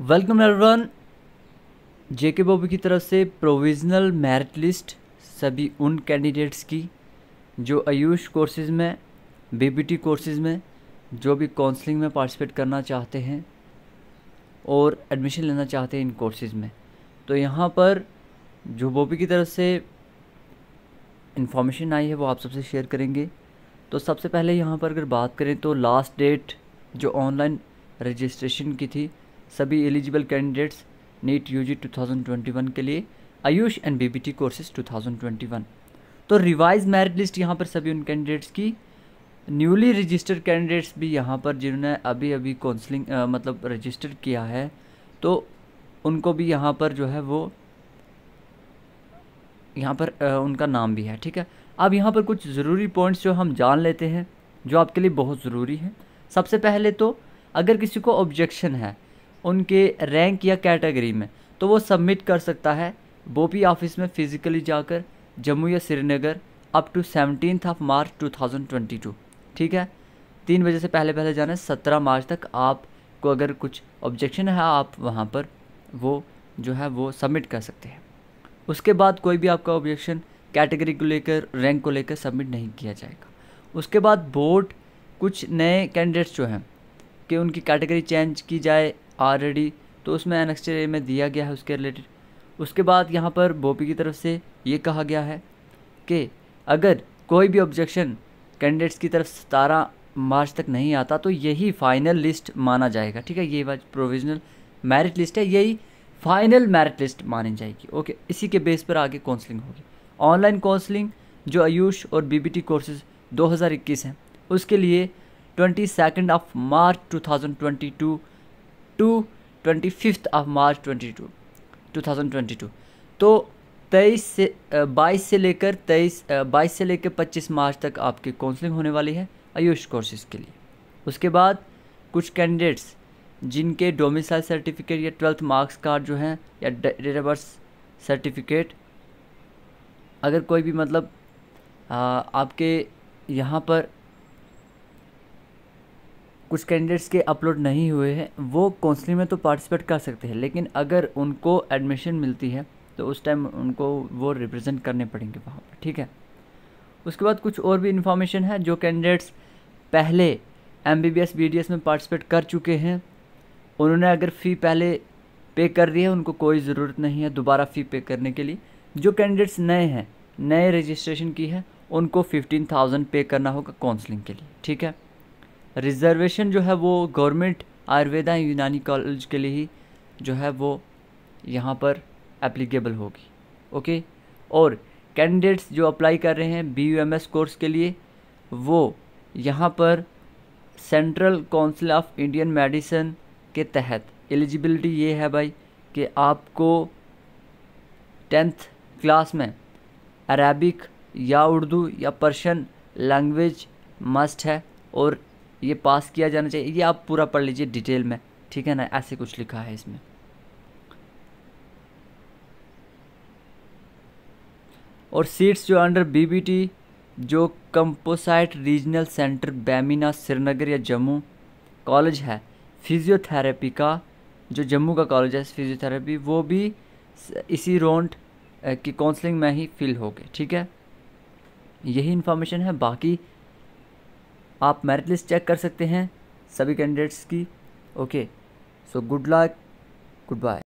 welcome everyone जेके बॉबी की तरफ से प्रोविजनल मेरिट लिस्ट सभी उन कैंडिडेट्स की जो आयुष कोर्सेज़ में बीबीटी कोर्सेज़ में जो भी काउंसलिंग में पार्टिसिपेट करना चाहते हैं और एडमिशन लेना चाहते हैं इन कोर्सेज़ में तो यहाँ पर जो बॉबी की तरफ से इन्फॉर्मेशन आई है वो आप सबसे शेयर करेंगे तो सबसे पहले यहाँ पर अगर बात करें तो लास्ट डेट जो ऑनलाइन रजिस्ट्रेशन की थी सभी eligible candidates NEET U G के लिए AYUSH and B B T courses to तो रिवाइज मेरिट लिस्ट यहाँ पर सभी उन कैंडिडेट्स की न्यूली रजिस्टर्ड कैंडिडेट्स भी यहाँ पर जिन्होंने अभी अभी काउंसलिंग मतलब रजिस्टर किया है तो उनको भी यहाँ पर जो है वो यहाँ पर आ, उनका नाम भी है ठीक है अब यहाँ पर कुछ ज़रूरी पॉइंट्स जो हम जान लेते हैं जो आपके लिए बहुत ज़रूरी है सबसे पहले तो अगर किसी को ऑब्जेक्शन है उनके रैंक या कैटेगरी में तो वो सबमिट कर सकता है वो भी ऑफिस में फिज़िकली जाकर जम्मू या Srinagar up to seventeen of March two thousand twenty two ठीक है तीन बजे से पहले पहले जाना है सत्रह मार्च तक आपको अगर कुछ ऑब्जेक्शन है आप वहाँ पर वो जो है वो सबमिट कर सकते हैं उसके बाद कोई भी आपका ऑब्जेक्शन कैटेगरी को लेकर रैंक को लेकर सबमिट नहीं किया जाएगा उसके बाद बोर्ड कुछ नए कैंडिडेट्स जो हैं कि उनकी कैटेगरी चेंज की जाए ऑलरेडी तो उसमें एनेक्स्चर में दिया गया है उसके रिलेटेड उसके बाद यहाँ पर बोपी की तरफ से ये कहा गया है कि अगर कोई भी ऑब्जेक्शन कैंडिडेट्स की तरफ सतारह मार्च तक नहीं आता तो यही फाइनल लिस्ट माना जाएगा ठीक है ये बात प्रोविजनल मेरिट लिस्ट है यही फाइनल मेरिट लिस्ट मानी जाएगी ओके इसी के बेस पर आगे काउंसलिंग होगी ऑनलाइन काउंसलिंग जो आयुष और बीबीटी कोर्सेज 2021 हैं उसके लिए twenty second of March 2022 to twenty fifth of March twenty two two thousand twenty two तो तेईस से बाईस से लेकर तेईस बाईस से लेकर पच्चीस मार्च तक आपकी काउंसलिंग होने वाली है आयुष कोर्सेज के लिए उसके बाद कुछ कैंडिडेट्स जिनके डोमिसाइल सर्टिफिकेट या ट्वेल्थ मार्क्स कार्ड जो हैं या डेट ऑफ बर्थ सर्टिफिकेट अगर कोई भी मतलब आ, आपके यहाँ पर कुछ कैंडिडेट्स के अपलोड नहीं हुए हैं वो काउंसलिंग में तो पार्टिसिपेट कर सकते हैं लेकिन अगर उनको एडमिशन मिलती है तो उस टाइम उनको वो रिप्रेजेंट करने पड़ेंगे वहाँ पर ठीक है उसके बाद कुछ और भी इन्फॉर्मेशन है जो कैंडिडेट्स पहले एम बी में पार्टिसिपेट कर चुके हैं उन्होंने अगर फ़ी पहले पे कर दी है उनको कोई ज़रूरत नहीं है दोबारा फ़ी पे करने के लिए जो कैंडिडेट्स नए हैं नए रजिस्ट्रेशन की है उनको फिफ्टीन थाउजेंड पे करना होगा काउंसलिंग के लिए ठीक है रिजर्वेशन जो है वो गवर्नमेंट आयुर्वेदा यूनानी कॉलेज के लिए ही जो है वो यहाँ पर एप्लीकेबल होगी ओके और कैंडिडेट्स जो अप्लाई कर रहे हैं B U M S course के लिए वो यहाँ पर central council of Indian medicine के तहत एलिजिबिलिटी ये है भाई कि आपको टेंथ क्लास में अरबिक या उर्दू या पर्शियन लैंग्वेज मस्ट है और ये पास किया जाना चाहिए ये आप पूरा पढ़ लीजिए डिटेल में ठीक है ना ऐसे कुछ लिखा है इसमें और सीट्स जो अंडर बीबीटी जो composite regional centre Bemina Srinagar या जम्मू कॉलेज है फिजियोथेरेपी का जो जम्मू का कॉलेज है फिजियोथेरेपी वो भी इसी रोंड की काउंसलिंग में ही फिल होगी ठीक है यही इन्फॉर्मेशन है बाकी आप मेरिट लिस्ट चेक कर सकते हैं सभी कैंडिडेट्स की okay so good luck good bye